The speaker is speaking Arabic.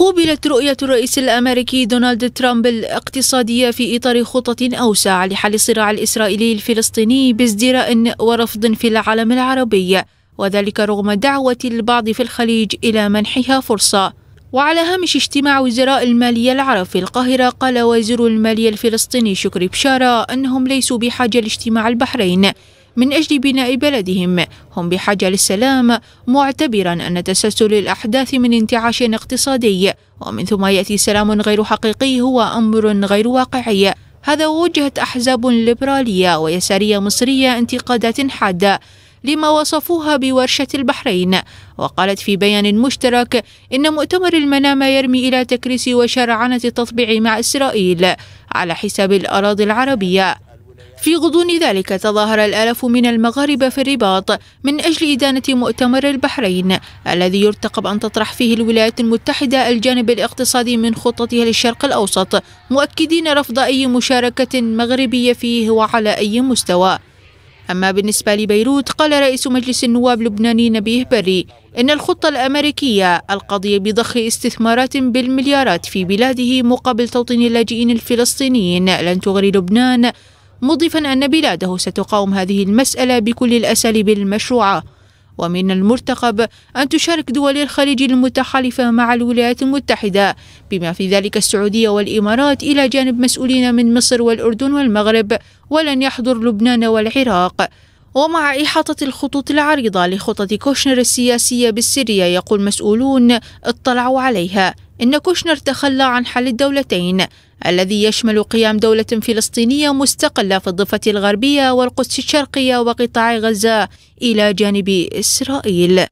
قوبلت رؤية الرئيس الأمريكي دونالد ترامب الاقتصادية في إطار خطة أوسع لحل الصراع الإسرائيلي الفلسطيني بازدراء ورفض في العالم العربي وذلك رغم دعوة البعض في الخليج إلى منحها فرصة وعلى هامش اجتماع وزراء المالية العرب في القاهرة قال وزير المالية الفلسطيني شكري بشارة أنهم ليسوا بحاجة لاجتماع البحرين من أجل بناء بلدهم هم بحاجة للسلام معتبرا أن تسلسل الأحداث من انتعاش اقتصادي ومن ثم يأتي سلام غير حقيقي هو أمر غير واقعي هذا وجهت أحزاب ليبرالية ويسارية مصرية انتقادات حادة لما وصفوها بورشة البحرين وقالت في بيان مشترك إن مؤتمر المنام يرمي إلى تكريس وشرعنة التطبيع مع إسرائيل على حساب الأراضي العربية في غضون ذلك تظاهر الآلاف من المغاربة في الرباط من أجل إدانة مؤتمر البحرين الذي يرتقب أن تطرح فيه الولايات المتحدة الجانب الاقتصادي من خطتها للشرق الأوسط مؤكدين رفض أي مشاركة مغربية فيه وعلى أي مستوى أما بالنسبة لبيروت قال رئيس مجلس النواب اللبناني نبيه بري إن الخطة الأمريكية القضية بضخ استثمارات بالمليارات في بلاده مقابل توطين اللاجئين الفلسطينيين لن تغري لبنان مضيفا أن بلاده ستقاوم هذه المسألة بكل الأساليب المشروعة ومن المرتقب أن تشارك دول الخليج المتحالفة مع الولايات المتحدة بما في ذلك السعودية والإمارات إلى جانب مسؤولين من مصر والأردن والمغرب ولن يحضر لبنان والعراق ومع إحاطة الخطوط العريضة لخطط كوشنر السياسية بالسرية يقول مسؤولون اطلعوا عليها إن كوشنر تخلى عن حل الدولتين الذي يشمل قيام دولة فلسطينية مستقلة في الضفة الغربية والقدس الشرقية وقطاع غزة إلى جانب إسرائيل